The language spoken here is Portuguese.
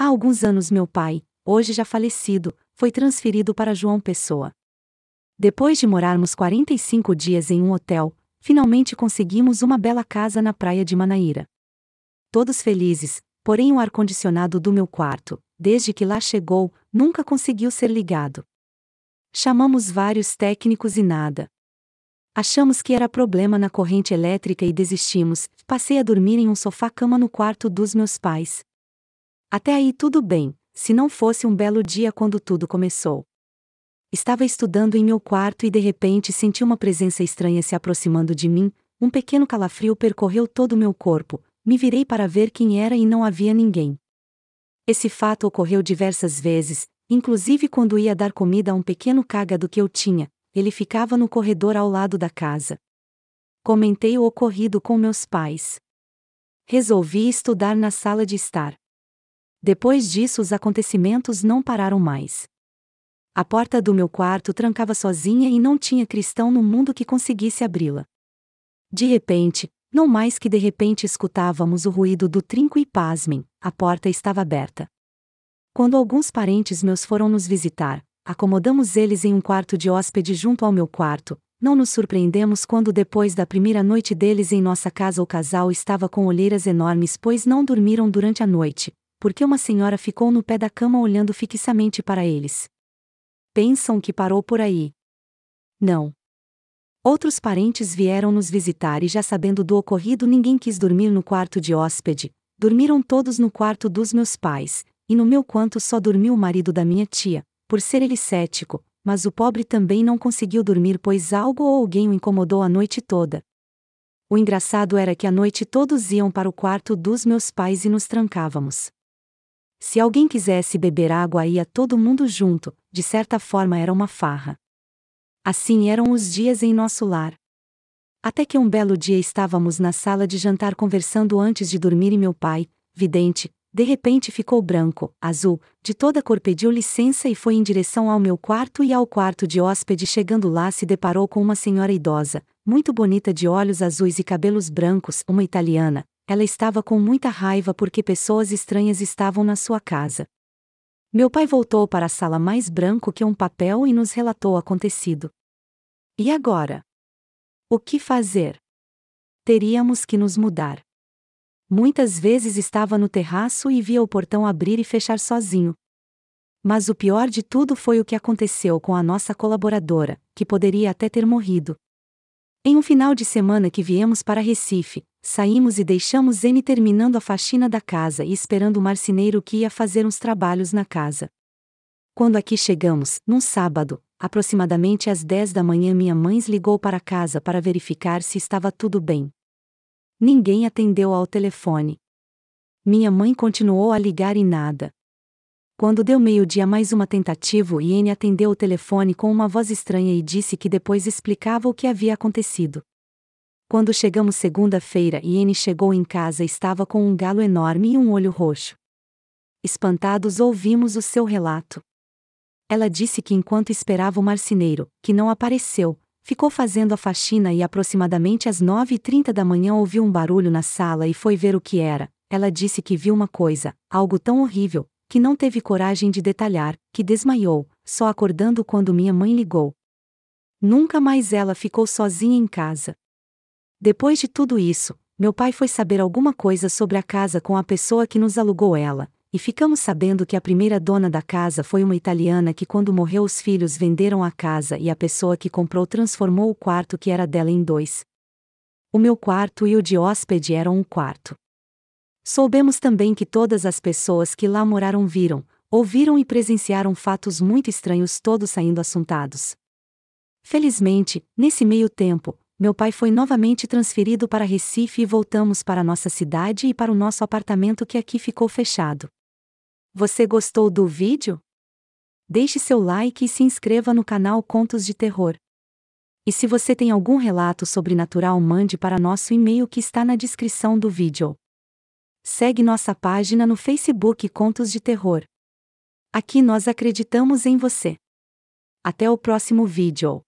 Há alguns anos meu pai, hoje já falecido, foi transferido para João Pessoa. Depois de morarmos 45 dias em um hotel, finalmente conseguimos uma bela casa na praia de Manaíra. Todos felizes, porém o ar-condicionado do meu quarto, desde que lá chegou, nunca conseguiu ser ligado. Chamamos vários técnicos e nada. Achamos que era problema na corrente elétrica e desistimos. Passei a dormir em um sofá-cama no quarto dos meus pais, até aí tudo bem, se não fosse um belo dia quando tudo começou. Estava estudando em meu quarto e de repente senti uma presença estranha se aproximando de mim, um pequeno calafrio percorreu todo o meu corpo, me virei para ver quem era e não havia ninguém. Esse fato ocorreu diversas vezes, inclusive quando ia dar comida a um pequeno cágado que eu tinha, ele ficava no corredor ao lado da casa. Comentei o ocorrido com meus pais. Resolvi estudar na sala de estar. Depois disso, os acontecimentos não pararam mais. A porta do meu quarto trancava sozinha e não tinha cristão no mundo que conseguisse abri-la. De repente, não mais que de repente escutávamos o ruído do trinco e pasmem, a porta estava aberta. Quando alguns parentes meus foram nos visitar, acomodamos eles em um quarto de hóspede junto ao meu quarto. Não nos surpreendemos quando depois da primeira noite deles em nossa casa o casal estava com olheiras enormes pois não dormiram durante a noite, porque uma senhora ficou no pé da cama olhando fixamente para eles. Pensam que parou por aí. Não. Outros parentes vieram nos visitar e, já sabendo do ocorrido, ninguém quis dormir no quarto de hóspede, dormiram todos no quarto dos meus pais, e no meu quarto só dormiu o marido da minha tia, por ser ele cético, mas o pobre também não conseguiu dormir pois algo ou alguém o incomodou a noite toda. O engraçado era que à noite todos iam para o quarto dos meus pais e nos trancávamos. Se alguém quisesse beber água ia todo mundo junto, de certa forma era uma farra. Assim eram os dias em nosso lar. Até que um belo dia estávamos na sala de jantar conversando antes de dormir e meu pai, vidente, de repente ficou branco, azul, de toda cor pediu licença e foi em direção ao meu quarto e ao quarto de hóspede chegando lá se deparou com uma senhora idosa, muito bonita de olhos azuis e cabelos brancos, uma italiana, ela estava com muita raiva porque pessoas estranhas estavam na sua casa. Meu pai voltou para a sala mais branco que um papel e nos relatou o acontecido. E agora? O que fazer? Teríamos que nos mudar. Muitas vezes estava no terraço e via o portão abrir e fechar sozinho. Mas o pior de tudo foi o que aconteceu com a nossa colaboradora, que poderia até ter morrido. Em um final de semana que viemos para Recife, Saímos e deixamos N terminando a faxina da casa e esperando o marceneiro que ia fazer uns trabalhos na casa. Quando aqui chegamos, num sábado, aproximadamente às 10 da manhã, minha mãe ligou para casa para verificar se estava tudo bem. Ninguém atendeu ao telefone. Minha mãe continuou a ligar e nada. Quando deu meio-dia mais uma tentativa, Iene atendeu o telefone com uma voz estranha e disse que depois explicava o que havia acontecido. Quando chegamos segunda-feira N chegou em casa estava com um galo enorme e um olho roxo. Espantados ouvimos o seu relato. Ela disse que enquanto esperava o marceneiro, que não apareceu, ficou fazendo a faxina e aproximadamente às 9h30 da manhã ouviu um barulho na sala e foi ver o que era. Ela disse que viu uma coisa, algo tão horrível, que não teve coragem de detalhar, que desmaiou, só acordando quando minha mãe ligou. Nunca mais ela ficou sozinha em casa. Depois de tudo isso, meu pai foi saber alguma coisa sobre a casa com a pessoa que nos alugou ela, e ficamos sabendo que a primeira dona da casa foi uma italiana que, quando morreu, os filhos venderam a casa e a pessoa que comprou transformou o quarto que era dela em dois. O meu quarto e o de hóspede eram um quarto. Soubemos também que todas as pessoas que lá moraram viram, ouviram e presenciaram fatos muito estranhos, todos saindo assuntados. Felizmente, nesse meio tempo, meu pai foi novamente transferido para Recife e voltamos para nossa cidade e para o nosso apartamento que aqui ficou fechado. Você gostou do vídeo? Deixe seu like e se inscreva no canal Contos de Terror. E se você tem algum relato sobrenatural, mande para nosso e-mail que está na descrição do vídeo. Segue nossa página no Facebook Contos de Terror. Aqui nós acreditamos em você. Até o próximo vídeo.